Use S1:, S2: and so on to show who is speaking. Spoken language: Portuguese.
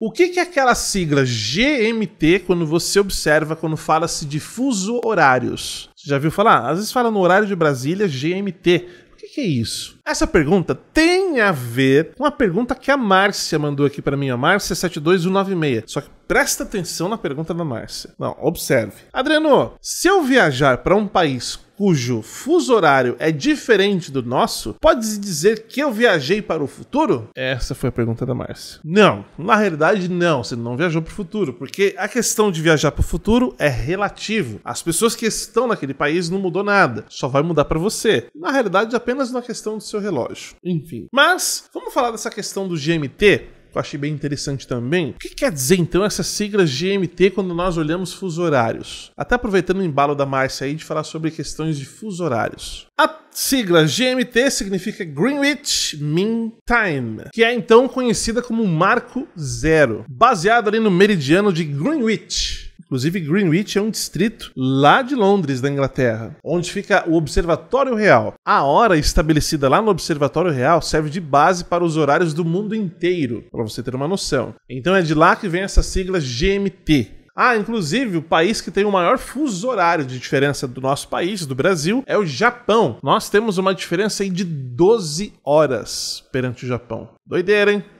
S1: O que, é aquela sigla GMT quando você observa quando fala-se de fuso horários? Você já viu falar? Às vezes fala no horário de Brasília GMT. O que, que é isso? Essa pergunta tem a ver com a pergunta que a Márcia mandou aqui para mim, a Márcia 72196. Só que presta atenção na pergunta da Márcia. Não, observe. Adriano, se eu viajar para um país cujo fuso horário é diferente do nosso, pode-se dizer que eu viajei para o futuro?
S2: Essa foi a pergunta da Márcia. Não,
S1: na realidade não, você não viajou para o futuro, porque a questão de viajar para o futuro é relativo. As pessoas que estão naquele país não mudou nada, só vai mudar para você. Na realidade, apenas na questão do seu relógio. Enfim. Mas vamos falar dessa questão do GMT, eu achei bem interessante também. O que quer dizer então essas siglas GMT quando nós olhamos fuso horários? Até aproveitando o embalo da Márcia aí de falar sobre questões de fuso horários. A sigla GMT significa Greenwich Mean Time, que é então conhecida como marco zero, baseado ali no meridiano de Greenwich Inclusive, Greenwich é um distrito lá de Londres, da Inglaterra, onde fica o Observatório Real. A hora estabelecida lá no Observatório Real serve de base para os horários do mundo inteiro, para você ter uma noção. Então é de lá que vem essa sigla GMT, ah, inclusive, o país que tem o maior fuso horário de diferença do nosso país, do Brasil, é o Japão. Nós temos uma diferença aí de 12 horas perante o Japão. Doideira, hein?